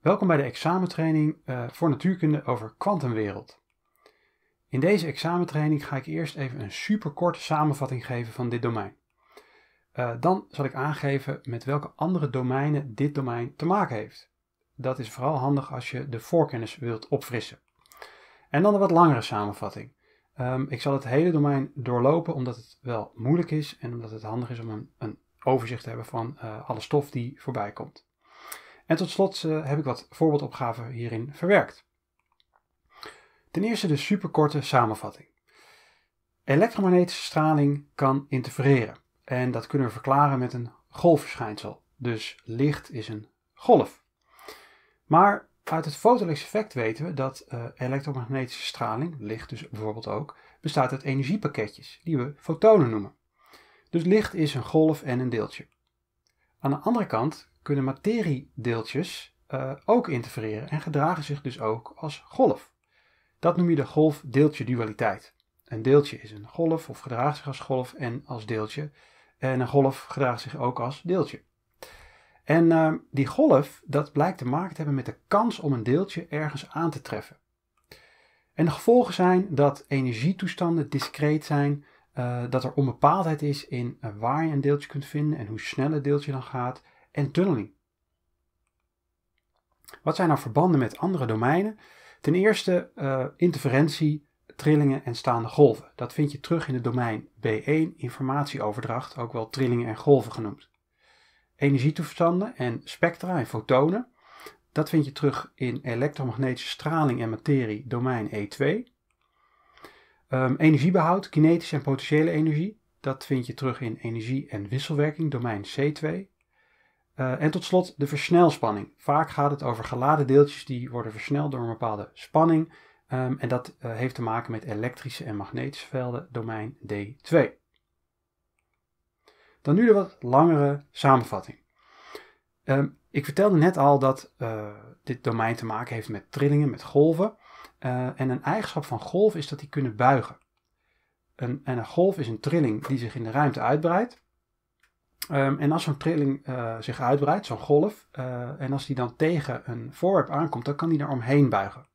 Welkom bij de examentraining eh, voor natuurkunde over kwantumwereld. In deze examentraining ga ik eerst even een superkorte samenvatting geven van dit domein. Eh, dan zal ik aangeven met welke andere domeinen dit domein te maken heeft. Dat is vooral handig als je de voorkennis wilt opfrissen. En dan een wat langere samenvatting. Ehm, ik zal het hele domein doorlopen omdat het wel moeilijk is en omdat het handig is om een, overzicht te hebben van eh, alle stof die voorbij komt. En tot slot eh, heb ik wat voorbeeldopgaven hierin verwerkt. Ten eerste de superkorte samenvatting. Elektromagnetische straling kan interfereren. En dat kunnen we verklaren met een golfverschijnsel. Dus licht is een golf. Maar uit het fotoelex effect weten we dat eh, elektromagnetische straling, licht dus bijvoorbeeld ook, bestaat uit energiepakketjes, die we fotonen noemen. Dus licht is een golf en een deeltje. Aan de andere kant kunnen materiedeeltjes uh, ook interfereren en gedragen zich dus ook als golf. Dat noem je de golf-deeltje dualiteit. Een deeltje is een golf of gedraagt zich als golf en als deeltje. En een golf gedraagt zich ook als deeltje. En eh, die golf, dat blijkt te maken te hebben met de kans om een deeltje ergens aan te treffen. En de gevolgen zijn dat energietoestanden discreet zijn, eh, dat er onbepaaldheid is in waar je een deeltje kunt vinden en hoe snel het deeltje dan gaat, en tunneling. Wat zijn nou verbanden met andere domeinen? Ten eerste eh, interferentie, trillingen en staande golven. Dat vind je terug in het domein B1, informatieoverdracht, ook wel trillingen en golven genoemd. Energietoestanden en spectra en fotonen. Dat vind je terug in elektromagnetische straling en materie, domein E2. Ehm, energiebehoud, kinetische en potentiële energie. Dat vind je terug in energie en wisselwerking, domein C2. Eh, en tot slot de versnelspanning. Vaak gaat het over geladen deeltjes die worden versneld door een bepaalde spanning. Ehm, en dat eh, heeft te maken met elektrische en magnetische velden, domein D2. Dan nu de wat langere samenvatting. Ehm, ik vertelde net al dat eh, dit domein te maken heeft met trillingen, met golven. en een eigenschap van golven is dat die kunnen buigen. Een, en een golf is een trilling die zich in de ruimte uitbreidt. Ehm, en als zo'n trilling eh, zich uitbreidt, zo'n golf, eh, en als die dan tegen een voorwerp aankomt, dan kan die daar omheen buigen.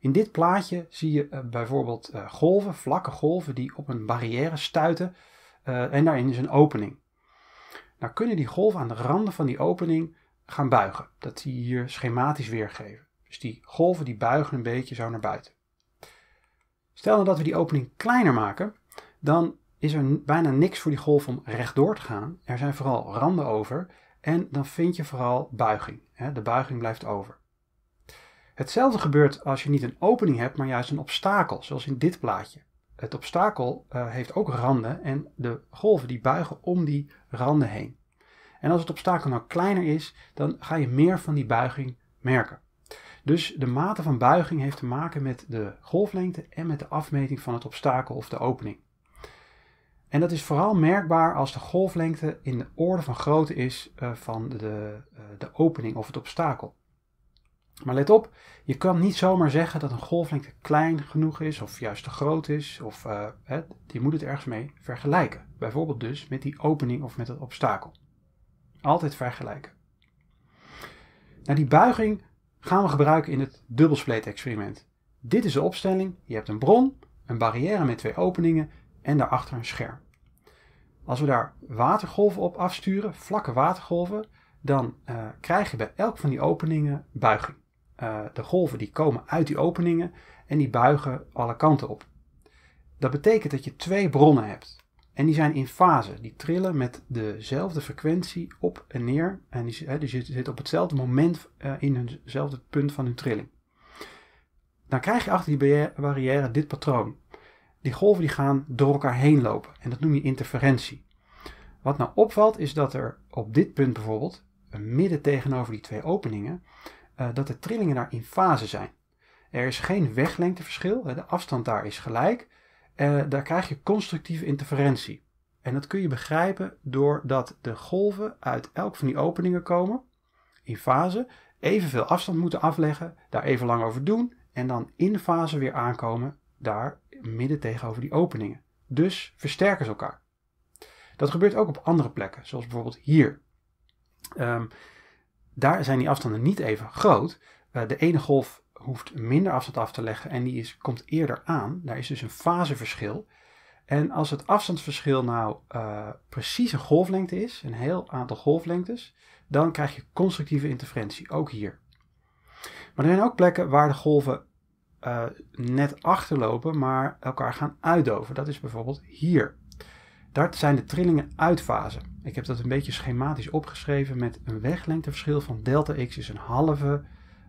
In dit plaatje zie je eh, bijvoorbeeld golven, vlakke golven, die op een barrière stuiten en daarin is een opening. Nou kunnen die golven aan de randen van die opening gaan buigen. Dat zie je hier schematisch weergeven. Dus die golven die buigen een beetje zo naar buiten. Stel nou dat we die opening kleiner maken, dan is er bijna niks voor die golf om rechtdoor te gaan. Er zijn vooral randen over en dan vind je vooral buiging. De buiging blijft over. Hetzelfde gebeurt als je niet een opening hebt, maar juist een obstakel, zoals in dit plaatje. Het obstakel eh, heeft ook randen en de golven die buigen om die randen heen. En als het obstakel nou kleiner is, dan ga je meer van die buiging merken. Dus de mate van buiging heeft te maken met de golflengte en met de afmeting van het obstakel of de opening. En dat is vooral merkbaar als de golflengte in de orde van grootte is eh, van de, eh, de opening of het obstakel. Maar let op, je kan niet zomaar zeggen dat een golflengte klein genoeg is of juist te groot is. Of uh, eh, je moet het ergens mee vergelijken. Bijvoorbeeld dus met die opening of met het obstakel. Altijd vergelijken. Nou, die buiging gaan we gebruiken in het dubbelspleet experiment. Dit is de opstelling. Je hebt een bron, een barrière met twee openingen en daarachter een scherm. Als we daar watergolven op afsturen, vlakke watergolven, dan eh, krijg je bij elk van die openingen buiging. Eh, de golven die komen uit die openingen en die buigen alle kanten op. Dat betekent dat je twee bronnen hebt. En die zijn in fase. Die trillen met dezelfde frequentie op en neer. En die, he, dus je zit op hetzelfde moment eh, in hetzelfde punt van hun trilling. Dan krijg je achter die barrière dit patroon die golven die gaan door elkaar heen lopen. En dat noem je interferentie. Wat nou opvalt is dat er op dit punt bijvoorbeeld, eh, midden tegenover die twee openingen, eh, dat de trillingen daar in fase zijn. Er is geen weglengteverschil, de afstand daar is gelijk. Eh, daar krijg je constructieve interferentie. En dat kun je begrijpen doordat de golven uit elk van die openingen komen, in fase, evenveel afstand moeten afleggen, daar even lang over doen en dan in fase weer aankomen, daar midden tegenover die openingen. Dus versterken ze elkaar. Dat gebeurt ook op andere plekken, zoals bijvoorbeeld hier. Ehm, daar zijn die afstanden niet even groot. Eh, de ene golf hoeft minder afstand af te leggen en die is, komt eerder aan. Daar is dus een faseverschil. En als het afstandsverschil nou eh, precies een golflengte is, een heel aantal golflengtes, dan krijg je constructieve interferentie, ook hier. Maar er zijn ook plekken waar de golven eh, net achterlopen, maar elkaar gaan uitdoven. Dat is bijvoorbeeld hier. Daar zijn de trillingen uitfase. Ik heb dat een beetje schematisch opgeschreven met een weglengteverschil van delta x is een, halve,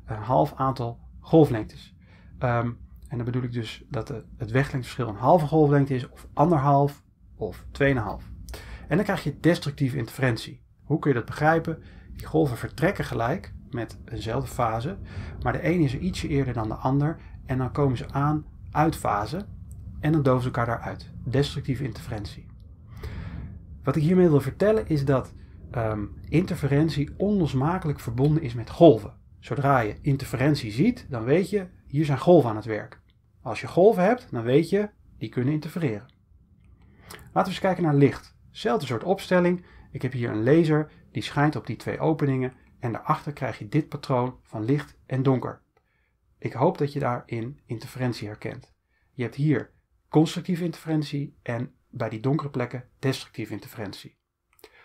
een half aantal golflengtes. Ehm, en dan bedoel ik dus dat de, het weglengteverschil een halve golflengte is, of anderhalf, of 2,5. En dan krijg je destructieve interferentie. Hoe kun je dat begrijpen? Die golven vertrekken gelijk met eenzelfde fase, maar de ene is er ietsje eerder dan de ander en dan komen ze aan, uit fase, en dan doven ze elkaar daaruit. Destructieve interferentie. Wat ik hiermee wil vertellen is dat ehm, interferentie onlosmakelijk verbonden is met golven. Zodra je interferentie ziet, dan weet je, hier zijn golven aan het werk. Als je golven hebt, dan weet je, die kunnen interfereren. Laten we eens kijken naar licht. Zelfde soort opstelling. Ik heb hier een laser, die schijnt op die twee openingen. En daarachter krijg je dit patroon van licht en donker. Ik hoop dat je daarin interferentie herkent. Je hebt hier constructieve interferentie en bij die donkere plekken destructieve interferentie.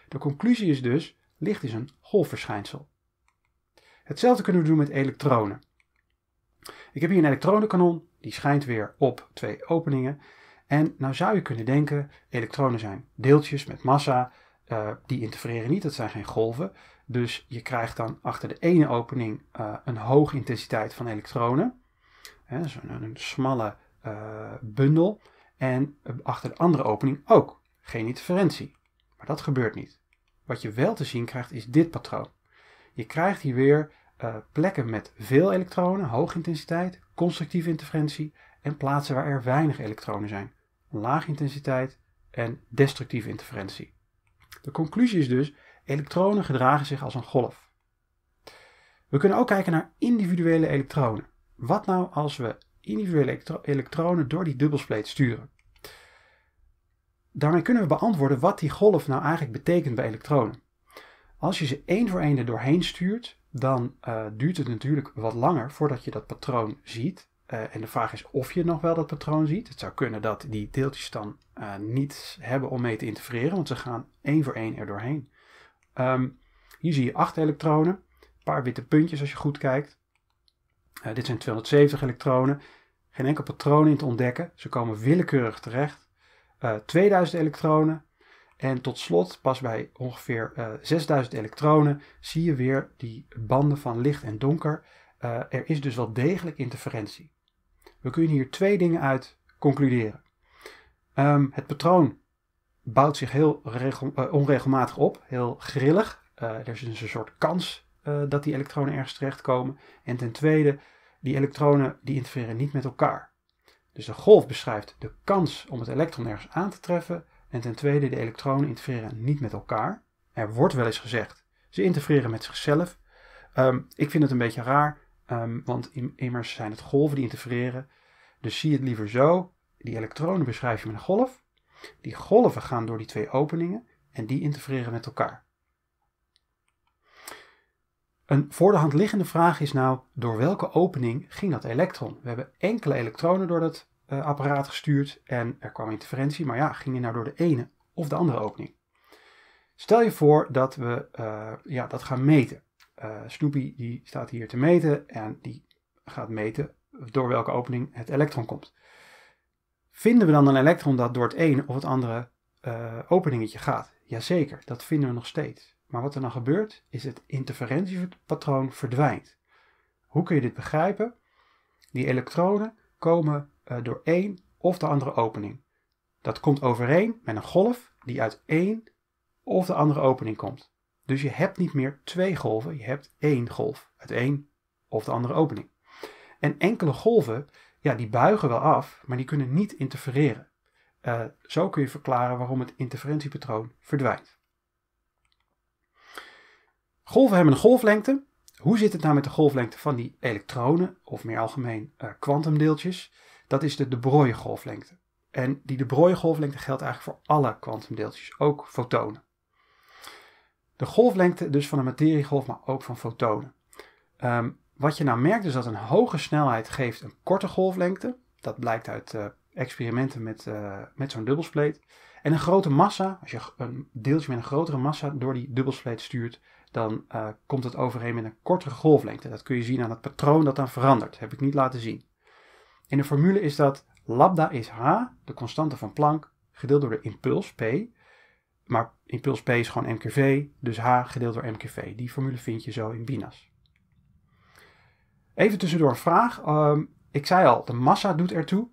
De conclusie is dus, licht is een golfverschijnsel. Hetzelfde kunnen we doen met elektronen. Ik heb hier een elektronenkanon, die schijnt weer op twee openingen. En nou zou je kunnen denken, elektronen zijn deeltjes met massa, eh, die interfereren niet, dat zijn geen golven. Dus je krijgt dan achter de ene opening eh, een hoge intensiteit van elektronen. Hè, zo'n een smalle eh, bundel. En eh, achter de andere opening ook. Geen interferentie. Maar dat gebeurt niet. Wat je wel te zien krijgt is dit patroon. Je krijgt hier weer plekken met veel elektronen, hoge intensiteit, constructieve interferentie en plaatsen waar er weinig elektronen zijn, lage intensiteit en destructieve interferentie. De conclusie is dus Elektronen gedragen zich als een golf. We kunnen ook kijken naar individuele elektronen. Wat nou als we individuele elektronen door die dubbelspleet sturen? Daarmee kunnen we beantwoorden wat die golf nou eigenlijk betekent bij elektronen. Als je ze één voor één erdoorheen stuurt, dan eh, duurt het natuurlijk wat langer voordat je dat patroon ziet. Eh, en de vraag is of je nog wel dat patroon ziet. Het zou kunnen dat die deeltjes dan eh, niet hebben om mee te interfereren, want ze gaan één voor één erdoorheen. Ehm, hier zie je 8 elektronen, een paar witte puntjes als je goed kijkt. Eh, dit zijn 270 elektronen, geen enkel patroon in te ontdekken, ze komen willekeurig terecht. Uh, eh, 2000 elektronen en tot slot, pas bij ongeveer uh, eh, 6000 elektronen, zie je weer die banden van licht en donker. er is dus wel degelijk interferentie. We kunnen hier twee dingen uit concluderen. Ehm, het patroon bouwt zich heel eh, onregelmatig op, heel grillig. Eh, er is dus een soort kans eh, dat die elektronen ergens terechtkomen. En ten tweede, die elektronen die interfereren niet met elkaar. Dus de golf beschrijft de kans om het elektron ergens aan te treffen. En ten tweede, de elektronen interfereren niet met elkaar. Er wordt wel eens gezegd, ze interfereren met zichzelf. Ehm, ik vind het een beetje raar, ehm, want immers zijn het golven die interfereren. Dus zie het liever zo, die elektronen beschrijf je met een golf. Die golven gaan door die twee openingen en die interfereren met elkaar. Een voor de hand liggende vraag is nou, door welke opening ging dat elektron? We hebben enkele elektronen door dat eh, apparaat gestuurd en er kwam interferentie, maar ja, ging die nou door de ene of de andere opening? Stel je voor dat we eh, ja, dat gaan meten. Eh, Snoopy die staat hier te meten en die gaat meten door welke opening het elektron komt. Vinden we dan een elektron dat door het een of het andere eh, openingetje gaat? Jazeker, dat vinden we nog steeds. Maar wat er dan gebeurt, is het interferentiepatroon verdwijnt. Hoe kun je dit begrijpen? Die elektronen komen eh, door één of de andere opening. Dat komt overeen met een golf die uit één of de andere opening komt. Dus je hebt niet meer twee golven, je hebt één golf uit één of de andere opening. En enkele golven ja, die buigen wel af, maar die kunnen niet interfereren. Eh, zo kun je verklaren waarom het interferentiepatroon verdwijnt. Golven hebben een golflengte. Hoe zit het nou met de golflengte van die elektronen, of meer algemeen eh, kwantumdeeltjes? dat is de de Broglie golflengte. En die de Broglie golflengte geldt eigenlijk voor alle kwantumdeeltjes, ook fotonen. De golflengte dus van een materiegolf, maar ook van fotonen. Um, wat je nou merkt is dat een hoge snelheid geeft een korte golflengte. Dat blijkt uit eh, experimenten met, eh, met zo'n dubbelspleet. En een grote massa, als je een deeltje met een grotere massa door die dubbelspleet stuurt, dan eh, komt het overeen met een kortere golflengte. Dat kun je zien aan het patroon dat dan verandert. heb ik niet laten zien. In de formule is dat lambda is h, de constante van Planck, gedeeld door de impuls p. Maar impuls p is gewoon mqv, dus h gedeeld door mqv. Die formule vind je zo in Binas. Even tussendoor een vraag. Ehm, ik zei al, de massa doet ertoe.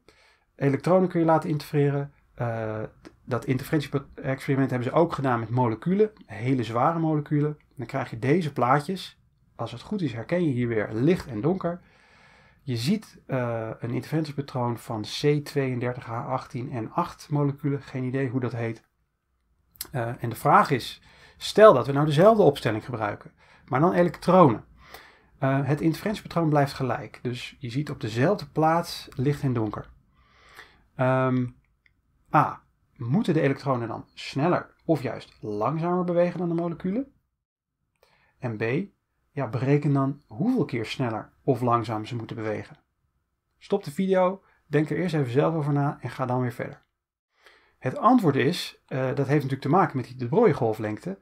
Elektronen kun je laten interfereren. Eh, dat interferentie-experiment hebben ze ook gedaan met moleculen, hele zware moleculen. Dan krijg je deze plaatjes. Als het goed is, herken je hier weer licht en donker. Je ziet eh, een interferentiepatroon van C32H18 N 8 moleculen, geen idee hoe dat heet. Eh, en de vraag is: stel dat we nou dezelfde opstelling gebruiken, maar dan elektronen. Eh, het interferentiepatroon blijft gelijk. Dus je ziet op dezelfde plaats licht en donker. Ehm, A. Moeten de elektronen dan sneller of juist langzamer bewegen dan de moleculen? En B. Ja, bereken dan hoeveel keer sneller of langzaam ze moeten bewegen. Stop de video, denk er eerst even zelf over na en ga dan weer verder. Het antwoord is, eh, dat heeft natuurlijk te maken met die de Broglie golflengte. Um,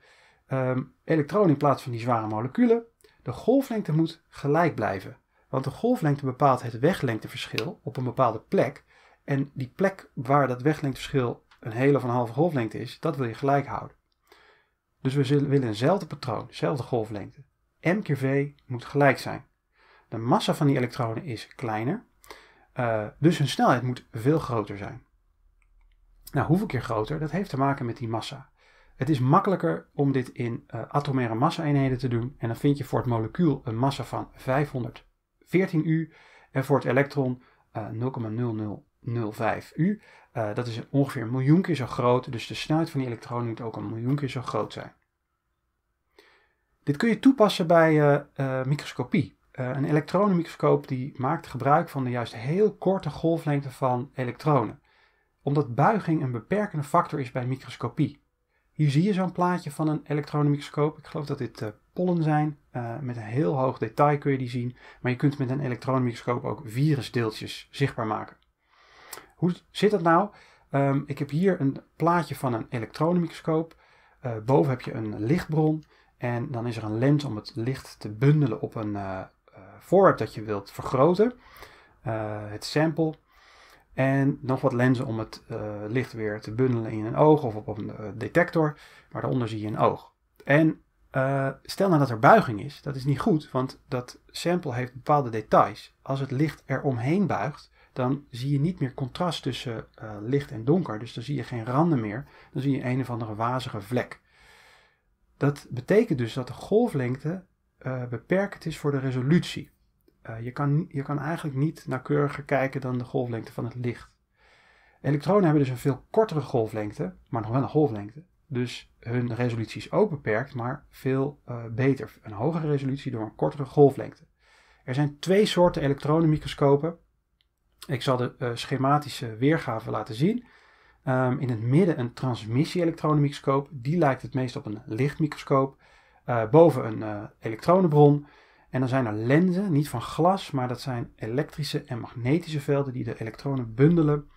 ehm, elektronen in plaats van die zware moleculen de golflengte moet gelijk blijven, want de golflengte bepaalt het weglengteverschil op een bepaalde plek. En die plek waar dat weglengteverschil een hele of een halve golflengte is, dat wil je gelijk houden. Dus we willen eenzelfde patroon, dezelfde golflengte. m keer v moet gelijk zijn. De massa van die elektronen is kleiner, eh, dus hun snelheid moet veel groter zijn. Nou, hoeveel keer groter? Dat heeft te maken met die massa. Het is makkelijker om dit in uh, atomaire massa-eenheden te doen. En dan vind je voor het molecuul een massa van 514 U en voor het elektron 0,0005 eh, U. Eh, dat is ongeveer een miljoen keer zo groot, dus de snelheid van die elektronen moet ook een miljoen keer zo groot zijn. Dit kun je toepassen bij microscopie. een elektronenmicroscoop die maakt gebruik van de juist heel korte golflengte van elektronen. Omdat buiging een beperkende factor is bij microscopie. Hier zie je zo'n plaatje van een elektronenmicroscoop. Ik geloof dat dit eh, pollen zijn. Eh, met een heel hoog detail kun je die zien. Maar je kunt met een elektronenmicroscoop ook virusdeeltjes zichtbaar maken. Hoe zit dat nou? Ehm, ik heb hier een plaatje van een elektronenmicroscoop. Eh, boven heb je een lichtbron. En dan is er een lens om het licht te bundelen op een voorwerp dat je wilt vergroten. het sample. En nog wat lenzen om het eh, licht weer te bundelen in een oog of op een eh, detector. Maar daaronder zie je een oog. En eh, stel nou dat er buiging is. Dat is niet goed, want dat sample heeft bepaalde details. Als het licht eromheen buigt, dan zie je niet meer contrast tussen licht en donker. Dus dan zie je geen randen meer. Dan zie je een of andere wazige vlek. Dat betekent dus dat de golflengte beperkend is voor de resolutie. Eh, je, kan, je kan eigenlijk niet nauwkeuriger kijken dan de golflengte van het licht. Elektronen hebben dus een veel kortere golflengte, maar nog wel een golflengte. Dus hun resolutie is ook beperkt, maar veel eh, beter. Een hogere resolutie door een kortere golflengte. Er zijn twee soorten elektronenmicroscopen. Ik zal de eh, schematische weergave laten zien. Ehm, in het midden een transmissie-elektronenmicroscoop. Die lijkt het meest op een lichtmicroscoop. boven een elektronenbron. En dan zijn er lenzen, niet van glas, maar dat zijn elektrische en magnetische velden die de elektronen bundelen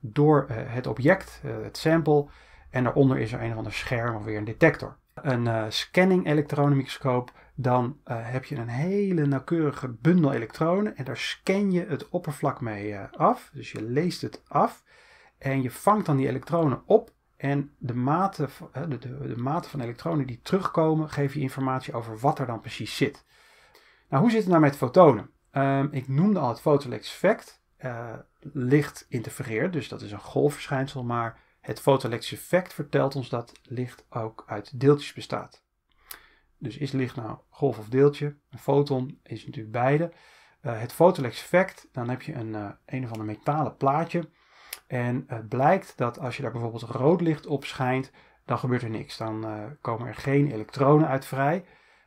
door eh, het object, eh, het sample. En daaronder is er een of ander scherm of weer een detector. Een eh, scanning elektronenmicroscoop, dan heb je een hele nauwkeurige bundel elektronen en daar scan je het oppervlak mee af. Dus je leest het af en je vangt dan die elektronen op en de mate, de, de, de mate van elektronen die terugkomen geeft je informatie over wat er dan precies zit. Nou, hoe zit het nou met fotonen? Ehm, ik noemde al het fotolex-effect. Eh, licht interfereert, dus dat is een golfverschijnsel, maar het fotolex-effect vertelt ons dat licht ook uit deeltjes bestaat. Dus is licht nou golf of deeltje? Een foton is natuurlijk beide. Eh, het fotolex-effect, dan heb je een, eh, een of ander metalen plaatje. En het blijkt dat als je daar bijvoorbeeld rood licht op schijnt, dan gebeurt er niks. Dan komen er geen elektronen uit vrij.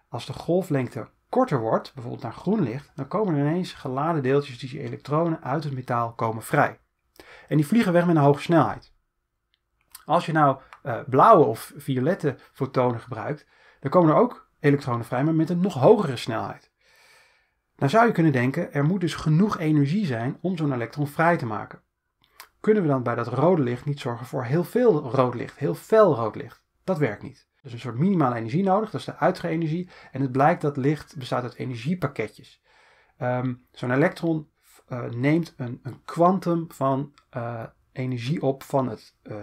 Als de golflengte korter wordt, bijvoorbeeld naar groen licht, dan komen er ineens geladen deeltjes, die elektronen uit het metaal komen vrij. En die vliegen weg met een hoge snelheid. Als je nou eh, blauwe of violette fotonen gebruikt, dan komen er ook elektronen vrij, maar met een nog hogere snelheid. Dan zou je kunnen denken, er moet dus genoeg energie zijn om zo'n elektron vrij te maken. Kunnen we dan bij dat rode licht niet zorgen voor heel veel rood licht, heel fel rood licht? Dat werkt niet. Dus een soort minimale energie nodig, dat is de uitge-energie. En het blijkt dat licht bestaat uit energiepakketjes. Ehm, zo'n elektron eh, neemt een kwantum van eh, energie op van het eh,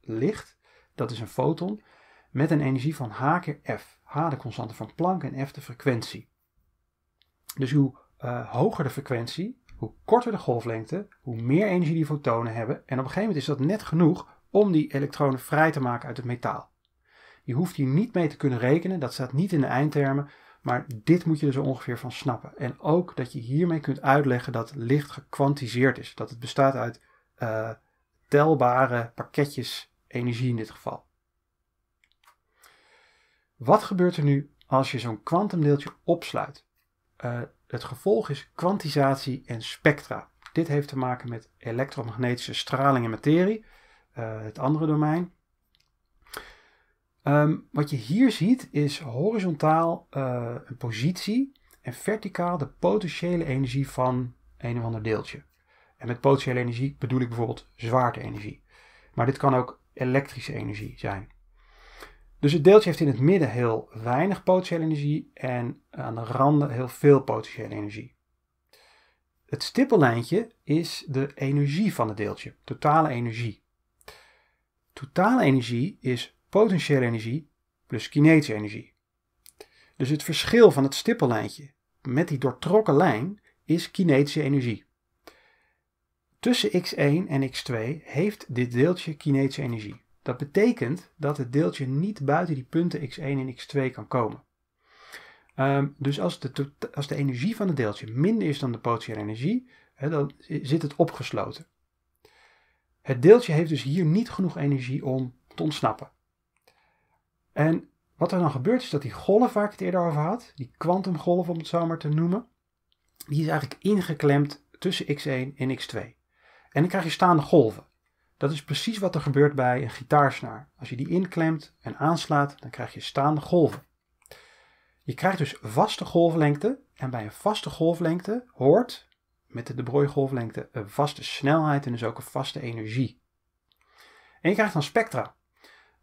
licht, dat is een foton, met een energie van H keer F. H de constante van Planck en F de frequentie. Dus hoe hoger de frequentie, hoe korter de golflengte, hoe meer energie die fotonen hebben. En op een gegeven moment is dat net genoeg om die elektronen vrij te maken uit het metaal. Je hoeft hier niet mee te kunnen rekenen, dat staat niet in de eindtermen, maar dit moet je er dus zo ongeveer van snappen. En ook dat je hiermee kunt uitleggen dat licht gekwantiseerd is, dat het bestaat uit eh, telbare pakketjes energie in dit geval. Wat gebeurt er nu als je zo'n kwantumdeeltje opsluit? Eh, het gevolg is kwantisatie en spectra. Dit heeft te maken met elektromagnetische straling en materie, eh, het andere domein. Ehm, wat je hier ziet is horizontaal eh, een positie en verticaal de potentiële energie van een of ander deeltje. En met potentiële energie bedoel ik bijvoorbeeld zwaarte-energie. Maar dit kan ook elektrische energie zijn. Dus het deeltje heeft in het midden heel weinig potentiële energie en aan de randen heel veel potentiële energie. Het stippellijntje is de energie van het deeltje, totale energie. Totale energie is potentiële energie plus kinetische energie. Dus het verschil van het stippellijntje met die doortrokken lijn is kinetische energie. Tussen x1 en x2 heeft dit deeltje kinetische energie. Dat betekent dat het deeltje niet buiten die punten x1 en x2 kan komen. Ehm, dus als de, tota-, als de energie van het deeltje minder is dan de potentiële energie, dan zit het opgesloten. Het deeltje heeft dus hier niet genoeg energie om te ontsnappen. En wat er dan gebeurt is dat die golf waar ik het eerder over had, die kwantumgolf om het zo maar te noemen, die is eigenlijk ingeklemd tussen x1 en x2. En dan krijg je staande golven. Dat is precies wat er gebeurt bij een gitaarsnaar. Als je die inklemt en aanslaat, dan krijg je staande golven. Je krijgt dus vaste golflengte en bij een vaste golflengte hoort met de de Broglie golflengte een vaste snelheid en dus ook een vaste energie. En je krijgt dan spectra.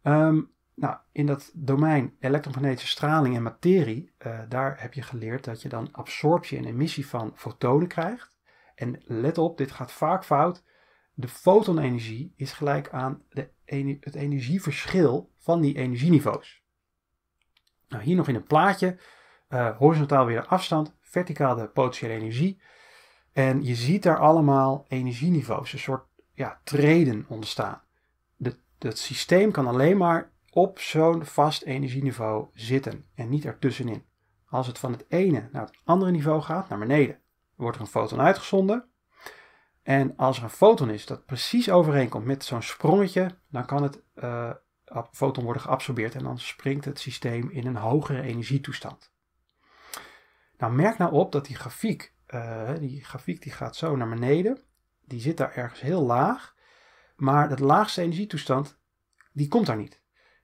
Um, nou, in dat domein elektromagnetische straling en materie, uh, daar heb je geleerd dat je dan absorptie en emissie van fotonen krijgt. En let op, dit gaat vaak fout. De fotonenergie is gelijk aan de, het energieverschil van die energieniveaus. Nou, hier nog in een plaatje, eh, horizontaal weer de afstand, verticaal de potentiële energie. En je ziet daar allemaal energieniveaus, een soort ja, treden ontstaan. Het systeem kan alleen maar op zo'n vast energieniveau zitten en niet ertussenin. Als het van het ene naar het andere niveau gaat, naar beneden, wordt er een foton uitgezonden. En als er een foton is dat precies overeenkomt met zo'n sprongetje, dan kan het eh, foton worden geabsorbeerd en dan springt het systeem in een hogere energietoestand. Nou, merk nou op dat die grafiek, eh, die grafiek die gaat zo naar beneden, die zit daar ergens heel laag, maar dat laagste energietoestand, die komt daar niet.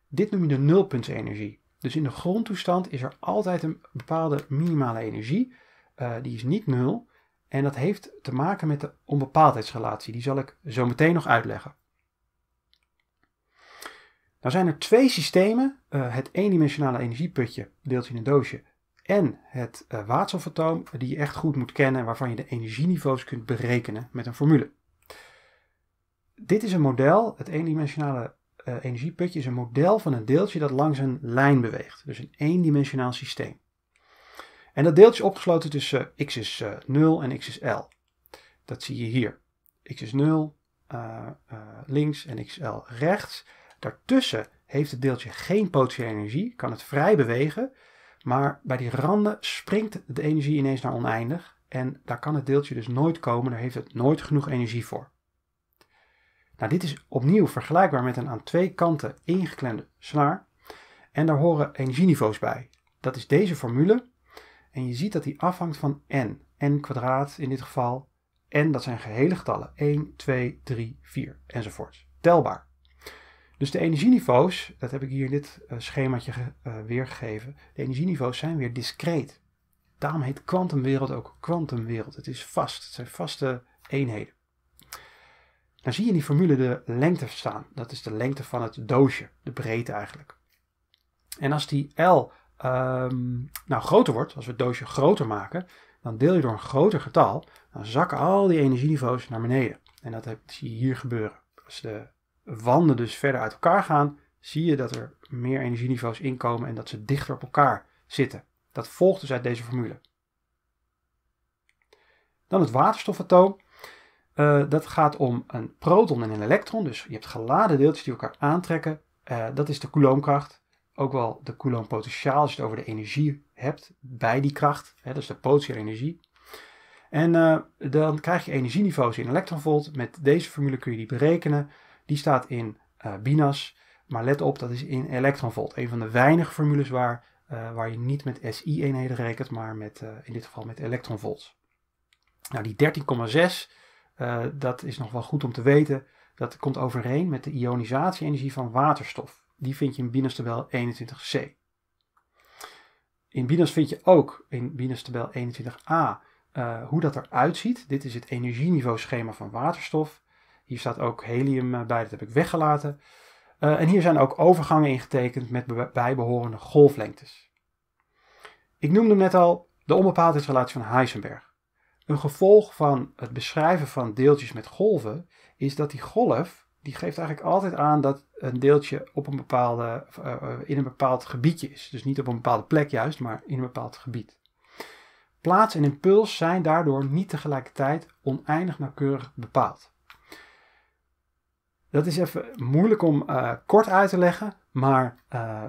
Dit noem je de nulpuntsenergie. Dus in de grondtoestand is er altijd een bepaalde minimale energie. Eh, die is niet nul. En dat heeft te maken met de onbepaaldheidsrelatie. Die zal ik zo meteen nog uitleggen. Nou zijn er twee systemen. Uh, het eendimensionale energieputje, deeltje in een doosje. En het uh, eh, waterstofatoom, die je echt goed moet kennen. Waarvan je de energieniveaus kunt berekenen met een formule. Dit is een model, het eendimensionale eh, energieputje is een model van een deeltje dat langs een lijn beweegt. Dus een eendimensionaal systeem. En dat deeltje is opgesloten tussen eh, x is 0 eh, en x is L. Dat zie je hier. x is 0 links en x is L rechts. Daartussen heeft het deeltje geen potentiële energie, kan het vrij bewegen. Maar bij die randen springt de energie ineens naar oneindig. En daar kan het deeltje dus nooit komen, daar heeft het nooit genoeg energie voor. Nou, dit is opnieuw vergelijkbaar met een aan twee kanten ingeklemde snaar. En daar horen energieniveaus bij. Dat is deze formule. En je ziet dat die afhangt van n. n kwadraat in dit geval. n dat zijn gehele getallen. 1, 2, 3, 4 enzovoort, Telbaar. Dus de energieniveaus, dat heb ik hier in dit eh, schemaatje eh, weergegeven, de energieniveaus zijn weer discreet. Daarom heet kwantumwereld ook kwantumwereld. Het is vast, het zijn vaste eenheden. Dan zie je in die formule de lengte staan. Dat is de lengte van het doosje, de breedte eigenlijk. En als die L ehm, nou groter wordt, als we het doosje groter maken, dan deel je door een groter getal, dan zakken al die energieniveaus naar beneden. En dat zie je hier gebeuren. Als de wanden dus verder uit elkaar gaan, zie je dat er meer energieniveaus inkomen en dat ze dichter op elkaar zitten. Dat volgt dus uit deze formule. Dan het waterstofatoom. Eh, dat gaat om een proton en een elektron. Dus je hebt geladen deeltjes die elkaar aantrekken. Eh, dat is de Coulombkracht. Ook wel de Coulombpotentiaal als je het over de energie hebt bij die kracht. Hè, dus de potentiële energie. En eh, dan krijg je energieniveaus in elektronvolt. Met deze formule kun je die berekenen. Die staat in BINAS. Maar let op, dat is in elektronvolt. Een van de weinige formules waar, waar je niet met SI-eenheden rekent, maar met, in dit geval met elektronvolts. Nou, die 13,6 eh, dat is nog wel goed om te weten. Dat komt overeen met de ionisatie-energie van waterstof. Die vind je in binnenstabel 21c. In Binus vind je ook in Binance tabel 21a hoe dat eruit ziet. Dit is het energieniveauschema van waterstof. Hier staat ook helium eh, bij, dat heb ik weggelaten. Eh, en hier zijn ook overgangen ingetekend met bijbehorende golflengtes. Ik noemde hem net al de onbepaaldheidsrelatie van Heisenberg. Een gevolg van het beschrijven van deeltjes met golven is dat die golf die geeft eigenlijk altijd aan dat een deeltje op een bepaalde, eh, eh, in een bepaald gebiedje is. Dus niet op een bepaalde plek juist, maar in een bepaald gebied. Plaats en impuls zijn daardoor niet tegelijkertijd oneindig nauwkeurig bepaald. Dat is even moeilijk om eh, kort uit te leggen, maar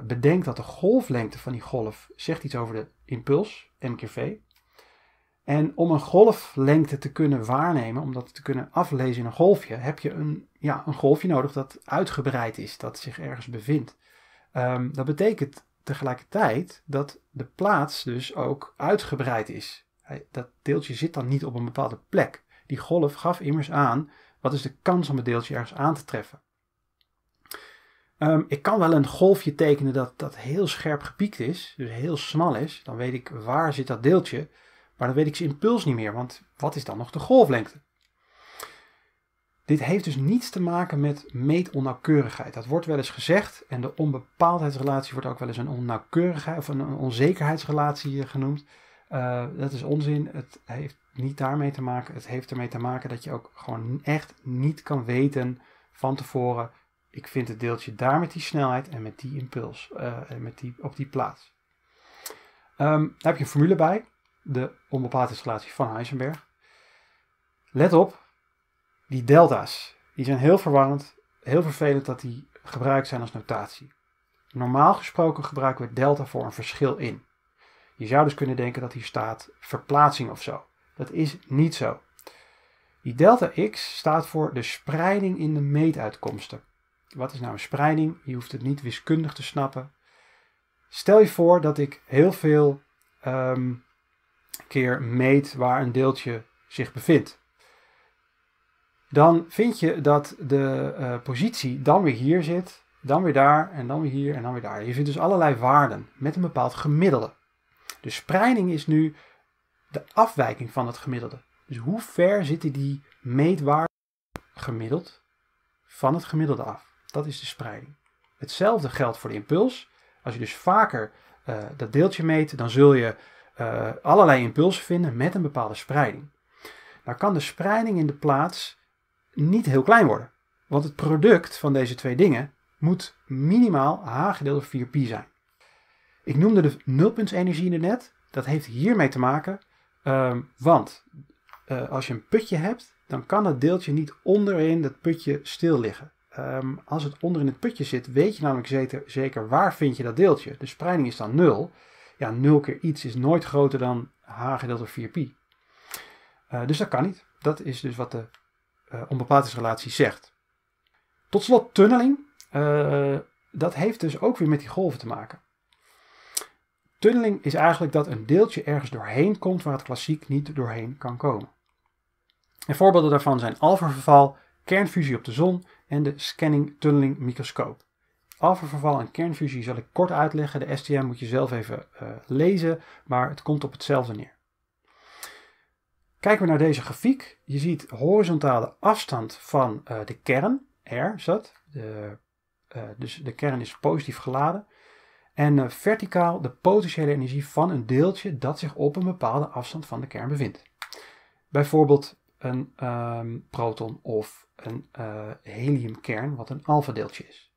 bedenk dat de golflengte van die golf zegt iets over de impuls, m keer v. En om een golflengte te kunnen waarnemen, om dat te kunnen aflezen in een golfje, heb je een, ja, een golfje nodig dat uitgebreid is, dat zich ergens bevindt. Ehm, dat betekent tegelijkertijd dat de plaats dus ook uitgebreid is. Dat deeltje zit dan niet op een bepaalde plek. Die golf gaf immers aan wat is de kans om het deeltje ergens aan te treffen. Ehm, ik kan wel een golfje tekenen dat, dat heel scherp gepiekt is, dus heel smal is. Dan weet ik waar zit dat deeltje. Maar dan weet ik zijn impuls niet meer, want wat is dan nog de golflengte? Dit heeft dus niets te maken met meetonnauwkeurigheid. Dat wordt wel eens gezegd en de onbepaaldheidsrelatie wordt ook wel eens een onnauwkeurigheid of een onzekerheidsrelatie eh, genoemd. Eh, dat is onzin. Het heeft niet daarmee te maken. Het heeft ermee te maken dat je ook gewoon echt niet kan weten van tevoren. Ik vind het deeltje daar met die snelheid en met die impuls eh, en met die, op die plaats. Ehm, daar heb je een formule bij de onbeplaatsheidsrelatie van Heisenberg. Let op, die delta's, die zijn heel verwarrend, heel vervelend dat die gebruikt zijn als notatie. Normaal gesproken gebruiken we delta voor een verschil in. Je zou dus kunnen denken dat hier staat verplaatsing of zo. Dat is niet zo. Die delta x staat voor de spreiding in de meetuitkomsten. Wat is nou een spreiding? Je hoeft het niet wiskundig te snappen. Stel je voor dat ik heel veel ehm, keer meet waar een deeltje zich bevindt. Dan vind je dat de eh, positie dan weer hier zit, dan weer daar en dan weer hier en dan weer daar. Je vindt dus allerlei waarden met een bepaald gemiddelde. De dus spreiding is nu de afwijking van het gemiddelde. Dus hoe ver zitten die meetwaarden gemiddeld van het gemiddelde af? Dat is de spreiding. Hetzelfde geldt voor de impuls. Als je dus vaker eh, dat deeltje meet, dan zul je eh, allerlei impulsen vinden met een bepaalde spreiding. Nou kan de spreiding in de plaats niet heel klein worden. Want het product van deze twee dingen moet minimaal h gedeeld door 4pi zijn. Ik noemde de nulpuntsenergie net. Dat heeft hiermee te maken, ehm, want eh, als je een putje hebt, dan kan het deeltje niet onderin dat putje stil liggen. Ehm, als het onderin het putje zit, weet je namelijk zeker, waar vind je dat deeltje. De spreiding is dan 0 ja, 0 keer iets is nooit groter dan h gedeeld door 4pi. Eh, dus dat kan niet. Dat is dus wat de uh, eh, onbepaaldingsrelatie zegt. Tot slot tunneling. Eh, dat heeft dus ook weer met die golven te maken. Tunneling is eigenlijk dat een deeltje ergens doorheen komt waar het klassiek niet doorheen kan komen. En voorbeelden daarvan zijn alfa-verval, kernfusie op de zon en de scanning-tunneling microscoop alpha en kernfusie zal ik kort uitleggen. De STM moet je zelf even eh, lezen, maar het komt op hetzelfde neer. Kijken we naar deze grafiek. Je ziet horizontale afstand van eh, de kern, R is dat. De, eh, dus de kern is positief geladen. En verticaal de potentiële energie van een deeltje dat zich op een bepaalde afstand van de kern bevindt. Bijvoorbeeld een ehm, proton of een heliumkern, wat een alfa-deeltje is.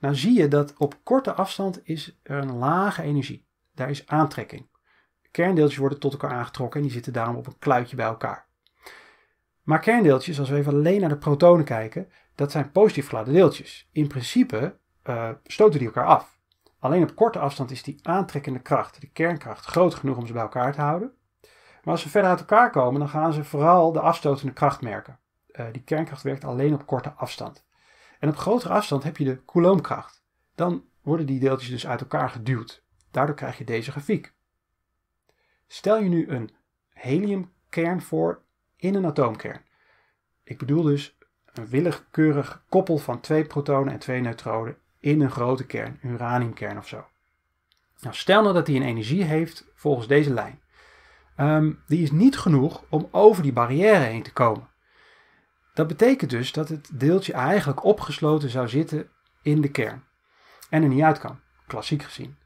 Nou zie je dat op korte afstand is er een lage energie. Daar is aantrekking. Kerndeeltjes worden tot elkaar aangetrokken en die zitten daarom op een kluitje bij elkaar. Maar kerndeeltjes, als we even alleen naar de protonen kijken, dat zijn positief geladen deeltjes. In principe eh, stoten die elkaar af. Alleen op korte afstand is die aantrekkende kracht, de kernkracht, groot genoeg om ze bij elkaar te houden. Maar als ze verder uit elkaar komen, dan gaan ze vooral de afstotende kracht merken. Eh, die kernkracht werkt alleen op korte afstand. En op grotere afstand heb je de Coulombkracht. Dan worden die deeltjes dus uit elkaar geduwd. Daardoor krijg je deze grafiek. Stel je nu een heliumkern voor in een atoomkern. Ik bedoel dus een willekeurig koppel van twee protonen en twee neutronen in een grote kern, een uraniumkern of zo. Nou, stel nou dat hij een energie heeft volgens deze lijn. Ehm, die is niet genoeg om over die barrière heen te komen. Dat betekent dus dat het deeltje eigenlijk opgesloten zou zitten in de kern en er niet uit kan, klassiek gezien.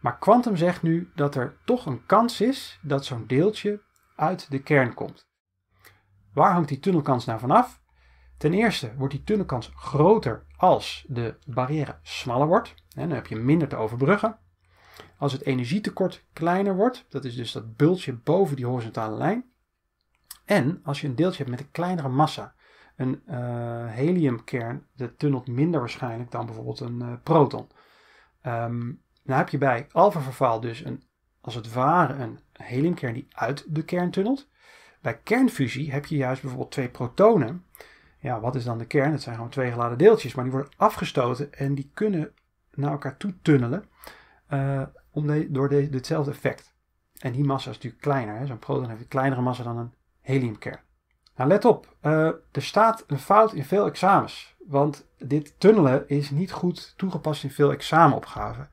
Maar quantum zegt nu dat er toch een kans is dat zo'n deeltje uit de kern komt. Waar hangt die tunnelkans nou vanaf? Ten eerste wordt die tunnelkans groter als de barrière smaller wordt. En dan heb je minder te overbruggen. Als het energietekort kleiner wordt, dat is dus dat bultje boven die horizontale lijn. En als je een deeltje hebt met een kleinere massa, een eh, heliumkern dat tunnelt minder waarschijnlijk dan bijvoorbeeld een eh, proton. Um, dan heb je bij alfa-verval dus een, als het ware een heliumkern die uit de kern tunnelt. Bij kernfusie heb je juist bijvoorbeeld twee protonen. Ja, wat is dan de kern? Het zijn gewoon twee geladen deeltjes, maar die worden afgestoten en die kunnen naar elkaar toe tunnelen eh, om door ditzelfde effect. En die massa is natuurlijk kleiner. Zo'n proton heeft een kleinere massa dan een heliumkern. Nou, let op, eh, er staat een fout in veel examens. Want dit tunnelen is niet goed toegepast in veel examenopgaven.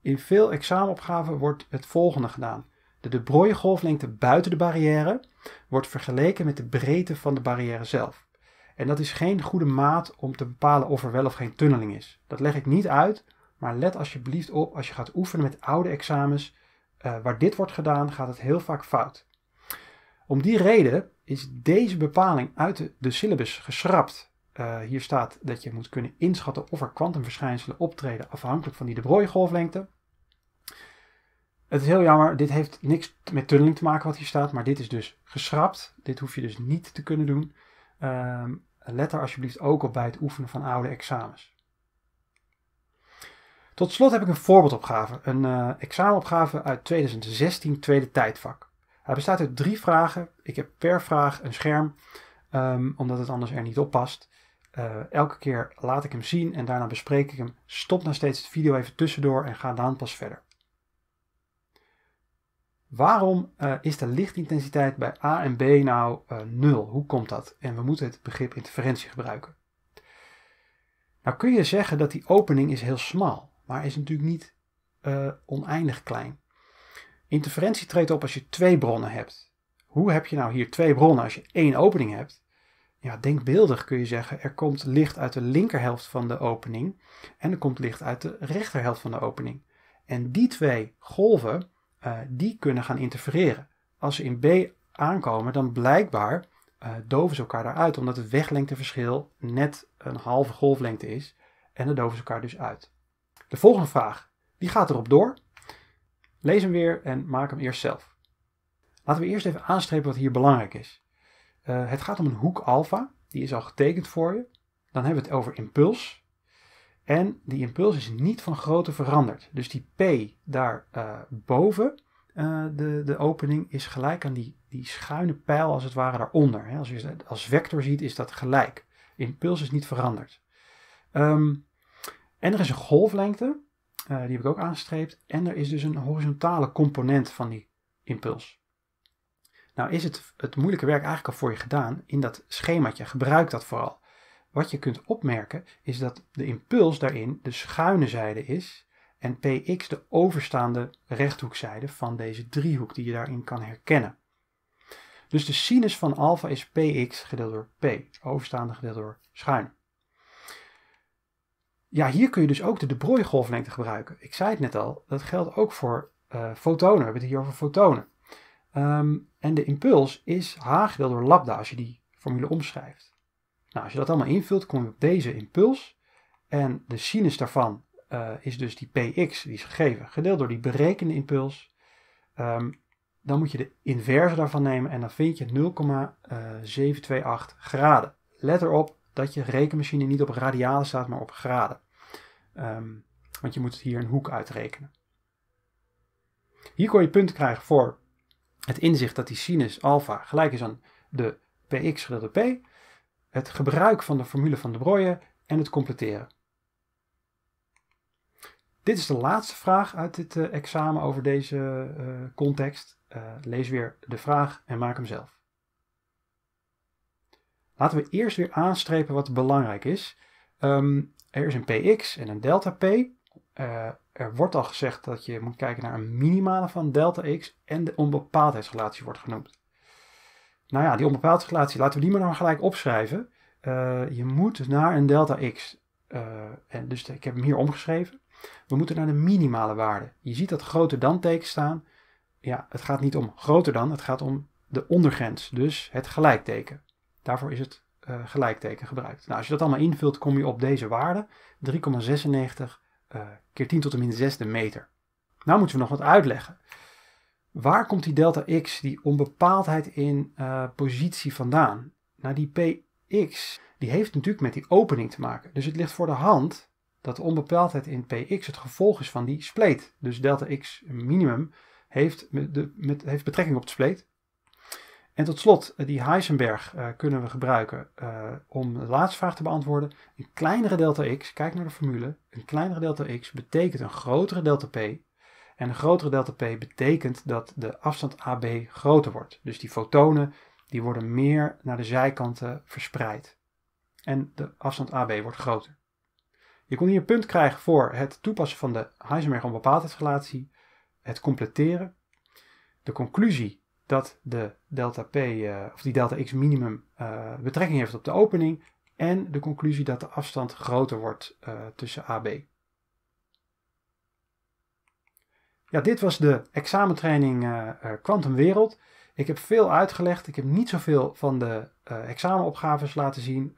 In veel examenopgaven wordt het volgende gedaan. De de broglie golflengte buiten de barrière wordt vergeleken met de breedte van de barrière zelf. En dat is geen goede maat om te bepalen of er wel of geen tunneling is. Dat leg ik niet uit, maar let alsjeblieft op als je gaat oefenen met oude examens. Eh, waar dit wordt gedaan, gaat het heel vaak fout. Om die reden is deze bepaling uit de syllabus geschrapt. Eh, hier staat dat je moet kunnen inschatten of er kwantumverschijnselen optreden afhankelijk van die de Broglie golflengte. Het is heel jammer, dit heeft niks met tunneling te maken wat hier staat, maar dit is dus geschrapt. Dit hoef je dus niet te kunnen doen. Ehm, let er alsjeblieft ook op bij het oefenen van oude examens. Tot slot heb ik een voorbeeldopgave, een eh, examenopgave uit 2016 tweede tijdvak. Hij bestaat uit drie vragen. Ik heb per vraag een scherm, ehm, omdat het anders er niet op past. Eh, elke keer laat ik hem zien en daarna bespreek ik hem. Stop dan nou steeds het video even tussendoor en ga dan pas verder. Waarom eh, is de lichtintensiteit bij A en B nou uh, eh, 0? Hoe komt dat? En we moeten het begrip interferentie gebruiken. Nou kun je zeggen dat die opening is heel smal, maar is natuurlijk niet oneindig klein. Interferentie treedt op als je twee bronnen hebt. Hoe heb je nou hier twee bronnen als je één opening hebt? Ja, denkbeeldig kun je zeggen, er komt licht uit de linkerhelft van de opening en er komt licht uit de rechterhelft van de opening. En die twee golven, eh, die kunnen gaan interfereren. Als ze in B aankomen, dan blijkbaar eh, doven ze elkaar daaruit, omdat het weglengteverschil net een halve golflengte is. En dan doven ze elkaar dus uit. De volgende vraag, die gaat erop door? Lees hem weer en maak hem eerst zelf. Laten we eerst even aanstrepen wat hier belangrijk is. Eh, het gaat om een hoek alfa, die is al getekend voor je. Dan hebben we het over impuls. En die impuls is niet van grootte veranderd. Dus die P daar eh, boven eh, de, de opening is gelijk aan die, die schuine pijl als het ware daaronder. Als je als vector ziet is dat gelijk. Impuls is niet veranderd. Ehm, en er is een golflengte eh, die heb ik ook aangestreept. En er is dus een horizontale component van die impuls. Nou is het, het moeilijke werk eigenlijk al voor je gedaan in dat schemaatje. Gebruik dat vooral. Wat je kunt opmerken is dat de impuls daarin de schuine zijde is en px de overstaande rechthoekzijde van deze driehoek die je daarin kan herkennen. Dus de sinus van alfa is px gedeeld door p, overstaande gedeeld door schuin ja, hier kun je dus ook de de Broglie golflengte gebruiken. Ik zei het net al, dat geldt ook voor eh, fotonen. We hebben het hier over fotonen. Ehm, en de impuls is h gedeeld door lambda als je die formule omschrijft. Nou, als je dat allemaal invult, kom je op deze impuls. En de sinus daarvan eh, is dus die px, die is gegeven, gedeeld door die berekende impuls. Ehm, dan moet je de inverse daarvan nemen en dan vind je 0,728 eh, graden. Let erop, dat je rekenmachine niet op radialen staat, maar op graden. Ehm, want je moet hier een hoek uitrekenen. Hier kon je punten krijgen voor het inzicht dat die sinus alfa gelijk is aan de px gedeeld p, het gebruik van de formule van de Broglie en het completeren. Dit is de laatste vraag uit dit eh, examen over deze eh, context. Eh, lees weer de vraag en maak hem zelf. Laten we eerst weer aanstrepen wat belangrijk is. Ehm, er is een px en een delta p. Eh, er wordt al gezegd dat je moet kijken naar een minimale van delta x en de onbepaaldheidsrelatie wordt genoemd. Nou ja, die onbepaaldheidsrelatie, laten we die maar nog gelijk opschrijven. Eh, je moet naar een delta x. Eh, en dus ik heb hem hier omgeschreven. We moeten naar de minimale waarde. Je ziet dat groter dan teken staan. Ja, het gaat niet om groter dan, het gaat om de ondergrens, dus het gelijkteken. Daarvoor is het eh, gelijkteken gebruikt. Nou, als je dat allemaal invult, kom je op deze waarde. 3,96 eh, keer 10 tot de min 6 meter. Nou moeten we nog wat uitleggen. Waar komt die delta x, die onbepaaldheid in eh, positie vandaan? Nou, die px, die heeft natuurlijk met die opening te maken. Dus het ligt voor de hand dat de onbepaaldheid in px het gevolg is van die spleet. Dus delta x minimum heeft, met, de, met, heeft betrekking op de spleet. En tot slot, eh, die Heisenberg eh, kunnen we gebruiken eh, om de laatste vraag te beantwoorden. Een kleinere delta x, kijk naar de formule, een kleinere delta x betekent een grotere delta p. En een grotere delta p betekent dat de afstand AB groter wordt. Dus die fotonen die worden meer naar de zijkanten verspreid. En de afstand AB wordt groter. Je kon hier een punt krijgen voor het toepassen van de Heisenberg-onbepaaldheidsrelatie, het completeren. De conclusie dat de delta P, eh, of die delta X minimum, eh, betrekking heeft op de opening. En de conclusie dat de afstand groter wordt eh, tussen AB. Ja, dit was de examentraining Quantumwereld. Ik heb veel uitgelegd. Ik heb niet zoveel van de examenopgaves laten zien.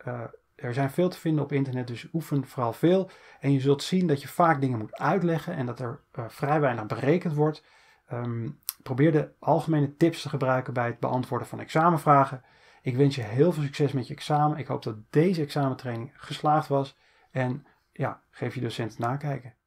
er zijn veel te vinden op internet, dus oefen vooral veel. En je zult zien dat je vaak dingen moet uitleggen en dat er vrij weinig berekend wordt. Ehm, Probeer de algemene tips te gebruiken bij het beantwoorden van examenvragen. Ik wens je heel veel succes met je examen. Ik hoop dat deze examentraining geslaagd was. En ja, geef je docent nakijken.